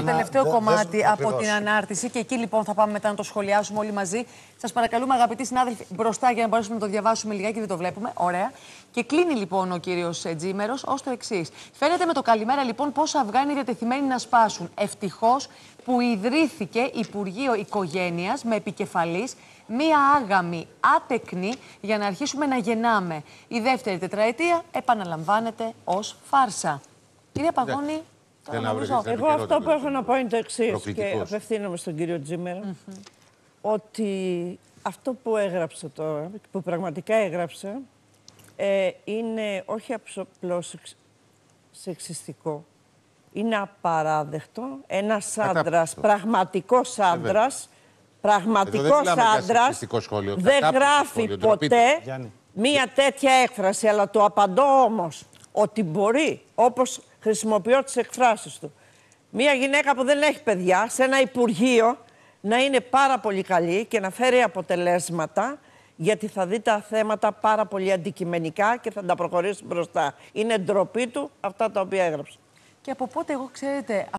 είναι το τελευταίο κομμάτι από την ανάρτηση και εκεί λοιπόν θα πάμε μετά να το σχολιάσουμε όλοι μαζί. Σας παρακαλούμε, αγαπητοί συνάδελφοι, μπροστά για να μπορέσουμε να το διαβάσουμε λιγάκι, δεν το βλέπουμε. Ωραία. Και κλείνει λοιπόν ο κύριος Τζίμερος ως το εξής. Φαίνεται με το καλημέρα λοιπόν πόσα αυγά είναι διατεθειμένοι να σπάσουν. Ευτυχώς που ιδρύθηκε Υπουργείο Οικογένειας με επικεφαλής μία άγαμη άτεκνη για να αρχίσουμε να γεννάμε. Η δεύτερη τετραετία επαναλαμβάνεται ως φάρσα. Κυρία Παγώνη, εγώ αυτό που έχω να πω είναι το εξής και απευθύνομαι στον κύριο Τζίμερα. Ότι αυτό που έγραψε τώρα, που πραγματικά έγραψε ε, είναι όχι απλώς σεξιστικό. Είναι απαράδεκτο. Ένας άντρα, πραγματικός ε, άντρα, πραγματικό άντρα, δεν γράφει ποτέ μία τέτοια έκφραση. Αλλά το απαντώ όμως ότι μπορεί, όπως χρησιμοποιώ τις εκφράσεις του. Μία γυναίκα που δεν έχει παιδιά σε ένα υπουργείο να είναι πάρα πολύ καλή και να φέρει αποτελέσματα γιατί θα δει τα θέματα πάρα πολύ αντικειμενικά και θα τα προχωρήσει μπροστά. Είναι ντροπή του αυτά τα οποία έγραψε. Και από πότε εγώ ξέρετε...